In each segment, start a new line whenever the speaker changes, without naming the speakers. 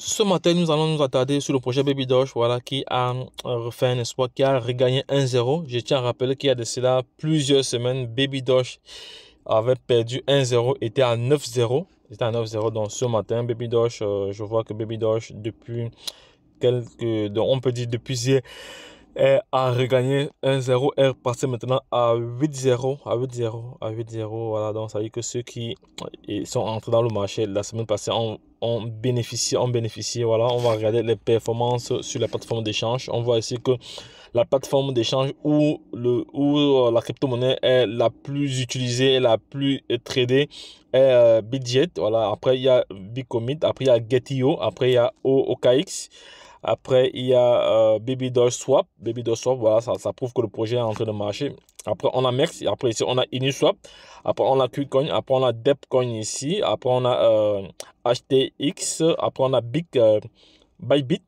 Ce matin, nous allons nous attarder sur le projet Baby Doge, voilà, qui a euh, refait un espoir, qui a regagné 1-0. Je tiens à rappeler qu'il y a de cela plusieurs semaines, Baby Doge avait perdu 1-0, était à 9-0. Était à 9-0, donc ce matin, Baby Doge, euh, je vois que Baby Doge, depuis quelques... on peut dire depuis hier a regagné 1-0, est passé maintenant à 8-0, à 8-0, à 8-0. Voilà, donc ça veut dire que ceux qui sont entrés dans le marché la semaine passée ont, ont bénéficié, ont bénéficié. Voilà, on va regarder les performances sur la plateforme d'échange. On voit ici que la plateforme d'échange où, le, où euh, la crypto-monnaie est la plus utilisée, la plus tradée est euh, Bidget. Voilà, après il y a Bitcommit, après il y a Getio, après il y a OKX. Après, il y a euh, Baby Doge Swap. Baby Doge Swap, voilà, ça, prouve que le projet est en train de marcher. Après, on a Merx, Après, ici, on a Uniswap. Après, on a QCoin, Après, on a DepCoin ici. Après, on a HTX. Euh, Après, on a Big, euh, Bybit.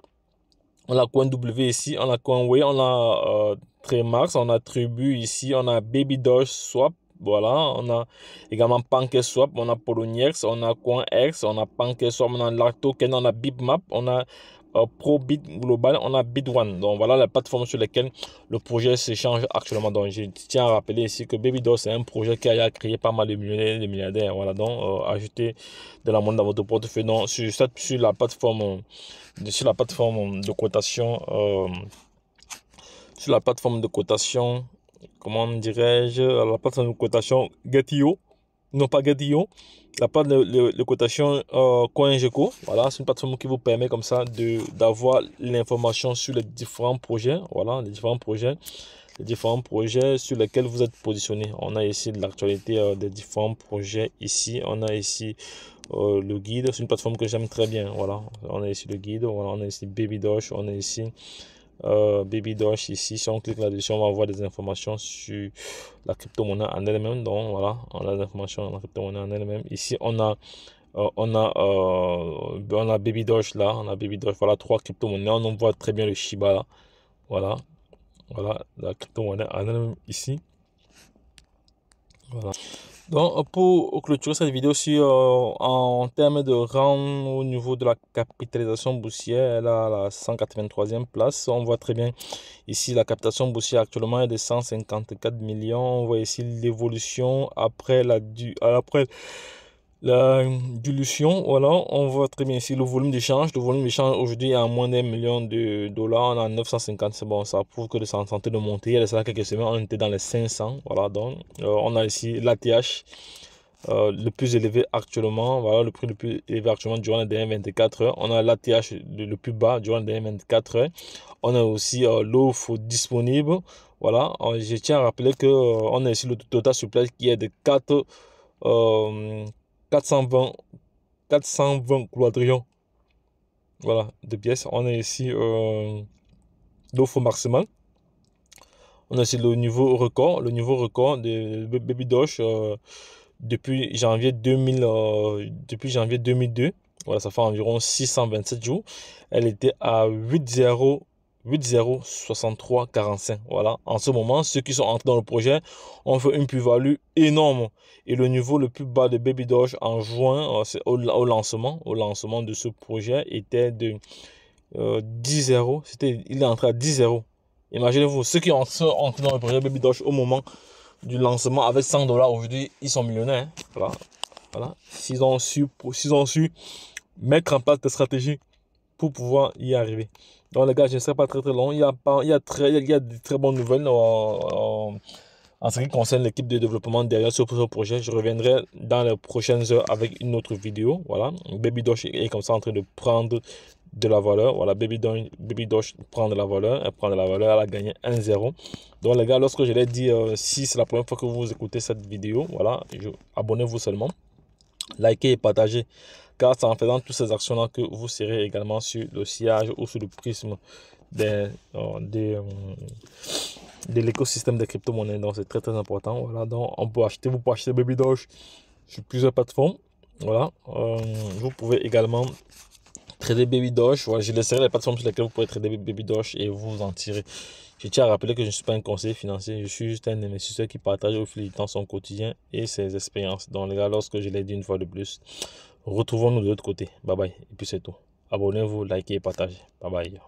On a CoinW ici. On a CoinWay. On a Tremax. On a Tribu ici. On a Baby Doge Swap. Voilà, on a également PancakeSwap, on a Poloniex, on a CoinX, on a PancakeSwap, on a LarkToken, on a Bitmap, on a euh, ProBit Global, on a BitOne. Donc voilà la plateforme sur laquelle le projet s'échange actuellement. Donc je tiens à rappeler ici que BabyDoll, c'est un projet qui a créé pas mal de millionnaires et de milliardaires. Voilà, donc euh, ajoutez de la monnaie dans votre portefeuille. Donc sur, sur, la, plateforme, euh, sur la plateforme de cotation, sur la plateforme de cotation, comment dirais-je, euh, la plateforme de cotation Getio, non pas Getio, la plateforme de, cotation CoinGecko. Voilà, c'est une plateforme qui vous permet comme ça d'avoir l'information sur les différents projets, voilà, les différents projets, les différents projets sur lesquels vous êtes positionné. On a ici l'actualité euh, des différents projets ici, on a ici euh, le guide, c'est une plateforme que j'aime très bien, voilà, on a ici le guide, on a ici Baby Dosh, on a ici euh, Baby Doge ici. Si on clique là-dessus, on va avoir des informations sur la crypto-monnaie en elle-même. Donc voilà, on a des informations sur la crypto-monnaie en elle-même. Ici, on a, euh, on, a, euh, on a Baby Doge là, on a Baby Doge. Voilà, trois crypto-monnaies. On en voit très bien le Shiba là. Voilà, voilà la crypto-monnaie en elle-même ici. Donc, euh, pour clôturer cette vidéo sur, euh, en termes de rang au niveau de la capitalisation boursière, elle a la 183e place. On voit très bien ici la capitalisation boursière actuellement est de 154 millions. On voit ici l'évolution après la, du, euh, après la dilution, voilà, on voit très bien ici le volume d'échange. Le volume d'échange aujourd'hui est à moins d'un million de dollars, on a à 950, c'est bon, ça prouve que le santé de monter. Il y a quelques semaines, on était dans les 500, voilà, donc euh, on a ici l'ATH th euh, le plus élevé actuellement, voilà, le prix le plus élevé actuellement durant les dernières 24 heures. On a l'ATH le plus bas durant les dernières 24 heures. On a aussi l'eau l'offre disponible, voilà, euh, je tiens à rappeler que on a ici le total supply qui est de 4. 420, 420 quadrillions voilà, de pièces. On a ici euh, l'offre maximum. On a ici le niveau record, le niveau record de Baby euh, depuis, janvier 2000, euh, depuis janvier 2002. Voilà, ça fait environ 627 jours. Elle était à 8,0 8 63, 45. Voilà. En ce moment, ceux qui sont entrés dans le projet ont fait une plus-value énorme. Et le niveau le plus bas de Baby Doge en juin, euh, au, lancement, au lancement de ce projet, était de 10-0. Euh, C'était, il est entré à 10-0. Imaginez-vous, ceux qui sont entrés dans le projet Baby Doge au moment du lancement avec 100 dollars aujourd'hui, ils sont millionnaires. Hein. Voilà. voilà. S'ils ont su, s'ils ont su mettre en place des stratégies pouvoir y arriver. Donc les gars, je ne serai pas très très long. Il y a, il y a, très, il y a de très bonnes nouvelles euh, euh, en, ce qui concerne l'équipe de développement derrière ce, ce, projet. Je reviendrai dans les prochaines heures avec une autre vidéo. Voilà, Baby Dosh est comme ça en train de prendre de la valeur. Voilà, Baby, Dosh, Baby Dosh prend de la valeur. Elle prend de la valeur, elle a gagné 1-0. Donc les gars, lorsque je l'ai dit, euh, si c'est la première fois que vous écoutez cette vidéo, voilà, abonnez-vous seulement likez et partager Car c'est en faisant toutes ces actions-là que vous serez également sur le sillage ou sur le prisme des, euh, euh, de l'écosystème des crypto-monnaies. Donc, c'est très, très important. Voilà, donc on peut acheter, vous pouvez acheter Baby Doge sur plusieurs plateformes. Voilà, euh, vous pouvez également des Babydosh. Voilà, je laisserai les plateformes sur lesquelles vous pouvez trader Babydosh et vous en tirer. Je tiens à rappeler que je ne suis pas un conseiller financier, je suis juste un investisseur qui partage au fil du temps son quotidien et ses expériences. Donc les gars, lorsque je l'ai dit une fois de plus, retrouvons-nous de l'autre côté. Bye bye. Et puis c'est tout. Abonnez-vous, likez et partagez. Bye bye.